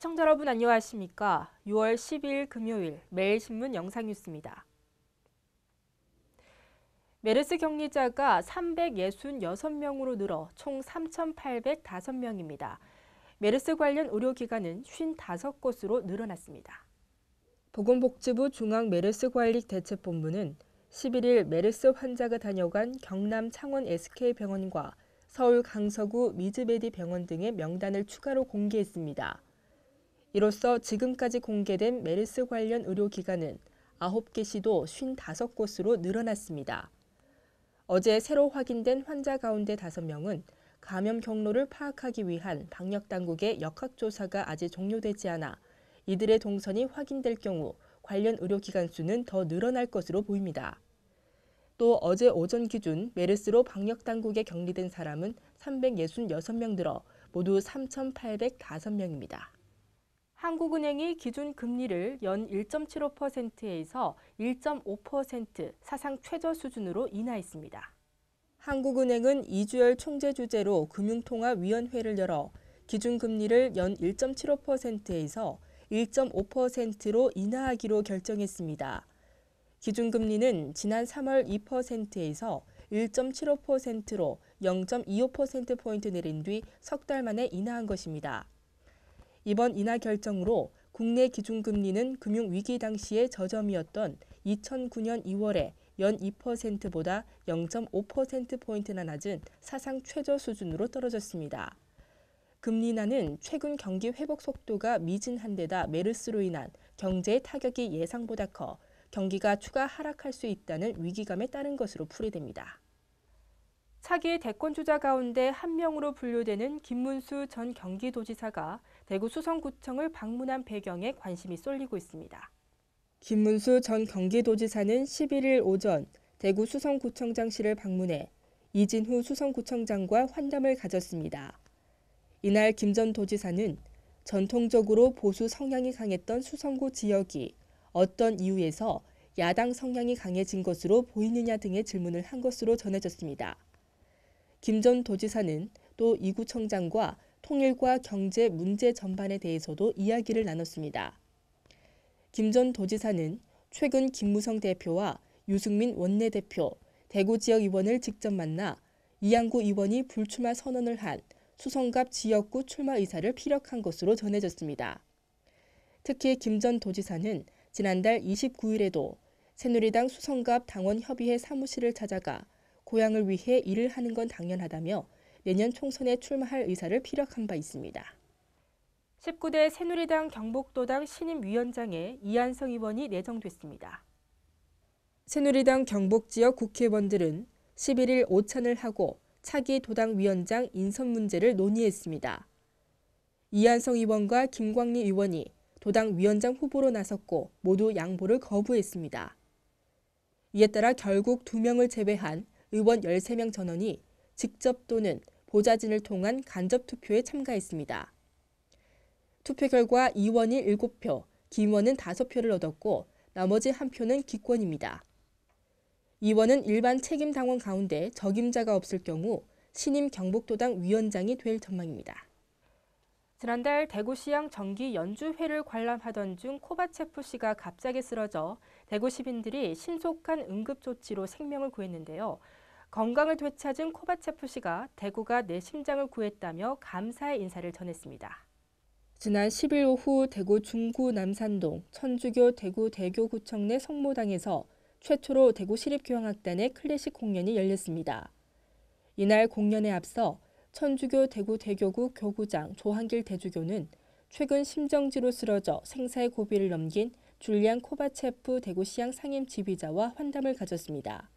시청자 여러분 안녕하십니까? 6월 10일 금요일 매일신문 영상뉴스입니다. 메르스 격리자가 366명으로 늘어 총 3,805명입니다. 메르스 관련 의료기관은 55곳으로 늘어났습니다. 보건복지부 중앙메르스관리대책본부는 11일 메르스 환자가 다녀간 경남 창원 SK병원과 서울 강서구 미즈베디 병원 등의 명단을 추가로 공개했습니다. 이로써 지금까지 공개된 메르스 관련 의료기관은 9개 시도 55곳으로 늘어났습니다. 어제 새로 확인된 환자 가운데 5명은 감염 경로를 파악하기 위한 방역당국의 역학조사가 아직 종료되지 않아 이들의 동선이 확인될 경우 관련 의료기관 수는 더 늘어날 것으로 보입니다. 또 어제 오전 기준 메르스로 방역당국에 격리된 사람은 366명 들어 모두 3,805명입니다. 한국은행이 기준 금리를 연 1.75%에서 1.5% 사상 최저 수준으로 인하했습니다. 한국은행은 이주열 총재 주재로 금융통화위원회를 열어 기준금리를 연 1.75%에서 1.5%로 인하하기로 결정했습니다. 기준금리는 지난 3월 2%에서 1.75%로 0.25%포인트 내린 뒤 석 달 만에 인하한 것입니다. 이번 인하 결정으로 국내 기준금리는 금융위기 당시의 저점이었던 2009년 2월에 연 2%보다 0.5%포인트나 낮은 사상 최저 수준으로 떨어졌습니다. 금리 난은 최근 경기 회복 속도가 미진한 데다 메르스로 인한 경제의 타격이 예상보다 커 경기가 추가 하락할 수 있다는 위기감에 따른 것으로 풀이됩니다. 차기 대권 주자 가운데 한 명으로 분류되는 김문수 전 경기도지사가 대구 수성구청을 방문한 배경에 관심이 쏠리고 있습니다. 김문수 전 경기도지사는 11일 오전 대구 수성구청장실을 방문해 이진후 수성구청장과 환담을 가졌습니다. 이날 김 전 도지사는 전통적으로 보수 성향이 강했던 수성구 지역이 어떤 이유에서 야당 성향이 강해진 것으로 보이느냐 등의 질문을 한 것으로 전해졌습니다. 김 전 도지사는 또 이구청장과 통일과 경제 문제 전반에 대해서도 이야기를 나눴습니다. 김전 도지사는 최근 김무성 대표와 유승민 원내대표, 대구 지역 의원을 직접 만나 이양구 의원이 불출마 선언을 한 수성갑 지역구 출마 의사를 피력한 것으로 전해졌습니다. 특히 김전 도지사는 지난달 29일에도 새누리당 수성갑 당원협의회 사무실을 찾아가 고향을 위해 일을 하는 건 당연하다며 내년 총선에 출마할 의사를 피력한 바 있습니다. 19대 새누리당 경북도당 신임위원장에 이한성 의원이 내정됐습니다. 새누리당 경북지역 국회의원들은 11일 오찬을 하고 차기 도당 위원장 인선 문제를 논의했습니다. 이한성 의원과 김광리 의원이 도당 위원장 후보로 나섰고 모두 양보를 거부했습니다. 이에 따라 결국 2명을 제외한 의원 13명 전원이 직접 또는 보좌진을 통한 간접 투표에 참가했습니다. 투표 결과 이원이 7표, 김원은 5표를 얻었고 나머지 한 표는 기권입니다. 이원은 일반 책임 당원 가운데 적임자가 없을 경우 신임 경북도당 위원장이 될 전망입니다. 지난달 대구시향 정기 연주회를 관람하던 중 코바체프 씨가 갑자기 쓰러져 대구 시민들이 신속한 응급 조치로 생명을 구했는데요. 건강을 되찾은 코바체프 씨가 대구가 내 심장을 구했다며 감사의 인사를 전했습니다. 지난 10일 오후 대구 중구 남산동 천주교 대구 대교구청 내 성모당에서 최초로 대구 시립교향악단의 클래식 공연이 열렸습니다. 이날 공연에 앞서 천주교 대구 대교구 교구장 조한길 대주교는 최근 심정지로 쓰러져 생사의 고비를 넘긴 줄리안 코바체프 대구시향 상임 지휘자와 환담을 가졌습니다.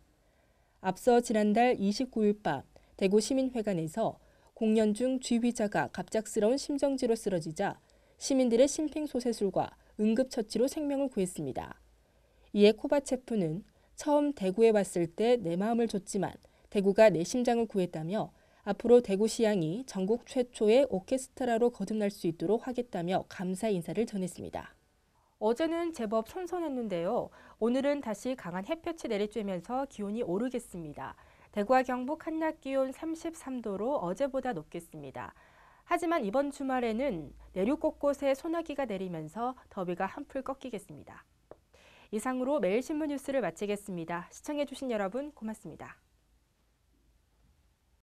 앞서 지난달 29일 밤 대구 시민회관에서 공연 중 지휘자가 갑작스러운 심정지로 쓰러지자 시민들의 심핑소생술과 응급처치로 생명을 구했습니다. 이에 코바체프는 처음 대구에 왔을 때 내 마음을 줬지만 대구가 내 심장을 구했다며 앞으로 대구시향이 전국 최초의 오케스트라로 거듭날 수 있도록 하겠다며 감사 인사를 전했습니다. 어제는 제법 선선했는데요. 오늘은 다시 강한 햇볕이 내리쬐면서 기온이 오르겠습니다. 대구와 경북 한낮 기온 33도로 어제보다 높겠습니다. 하지만 이번 주말에는 내륙 곳곳에 소나기가 내리면서 더위가 한풀 꺾이겠습니다. 이상으로 매일신문 뉴스를 마치겠습니다. 시청해주신 여러분 고맙습니다.